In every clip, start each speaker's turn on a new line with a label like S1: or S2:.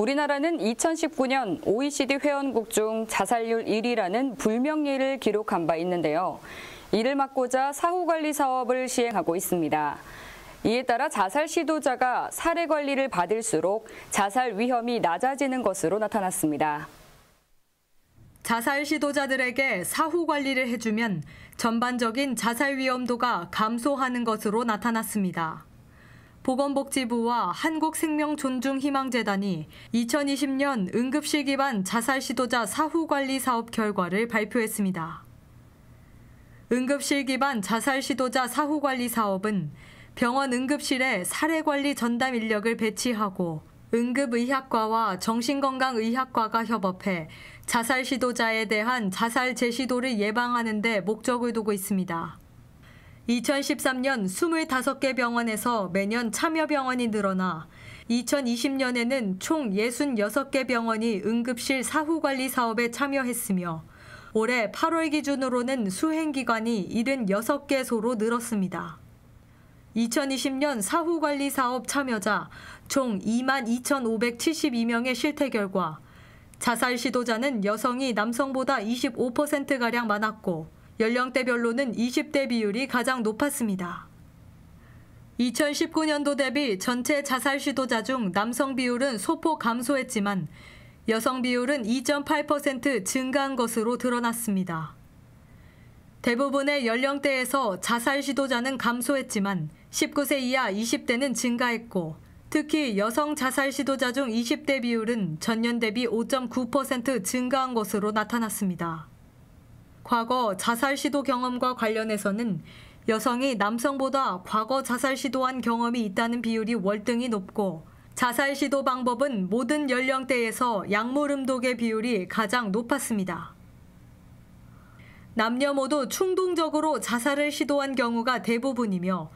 S1: 우리나라는 2019년 OECD 회원국 중 자살률 1위라는 불명예를 기록한 바 있는데요. 이를 막고자 사후관리 사업을 시행하고 있습니다. 이에 따라 자살 시도자가 사례 관리를 받을수록 자살 위험이 낮아지는 것으로 나타났습니다. 자살
S2: 시도자들에게 사후 관리를 해주면 전반적인 자살 위험도가 감소하는 것으로 나타났습니다. 보건복지부와 한국생명존중희망재단이 2020년 응급실 기반 자살 시도자 사후 관리 사업 결과를 발표했습니다. 응급실 기반 자살 시도자 사후 관리 사업은 병원 응급실에 사례 관리 전담 인력을 배치하고 응급의학과와 정신건강의학과가 협업해 자살 시도자에 대한 자살 재시도를 예방하는 데 목적을 두고 있습니다. 2013년 25개 병원에서 매년 참여병원이 늘어나 2020년에는 총 66개 병원이 응급실 사후관리 사업에 참여했으며 올해 8월 기준으로는 수행기관이 76개소로 늘었습니다. 2020년 사후관리 사업 참여자 총 22,572명의 실태 결과 자살 시도자는 여성이 남성보다 25%가량 많았고 연령대별로는 20대 비율이 가장 높았습니다. 2019년도 대비 전체 자살 시도자 중 남성 비율은 소폭 감소했지만 여성 비율은 2.8% 증가한 것으로 드러났습니다. 대부분의 연령대에서 자살 시도자는 감소했지만 19세 이하 20대는 증가했고 특히 여성 자살 시도자 중 20대 비율은 전년 대비 5.9% 증가한 것으로 나타났습니다. 과거 자살 시도 경험과 관련해서는 여성이 남성보다 과거 자살 시도한 경험이 있다는 비율이 월등히 높고 자살 시도 방법은 모든 연령대에서 약물음독의 비율이 가장 높았습니다. 남녀 모두 충동적으로 자살을 시도한 경우가 대부분이며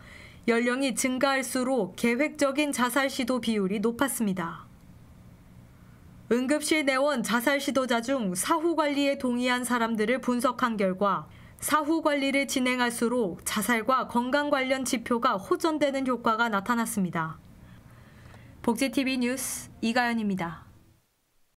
S2: 연령이 증가할수록 계획적인 자살 시도 비율이 높았습니다. 응급실 내원 자살 시도자 중 사후 관리에 동의한 사람들을 분석한 결과 사후 관리를 진행할수록 자살과 건강 관련 지표가 호전되는 효과가 나타났습니다. 복지TV 뉴스 이가연입니다.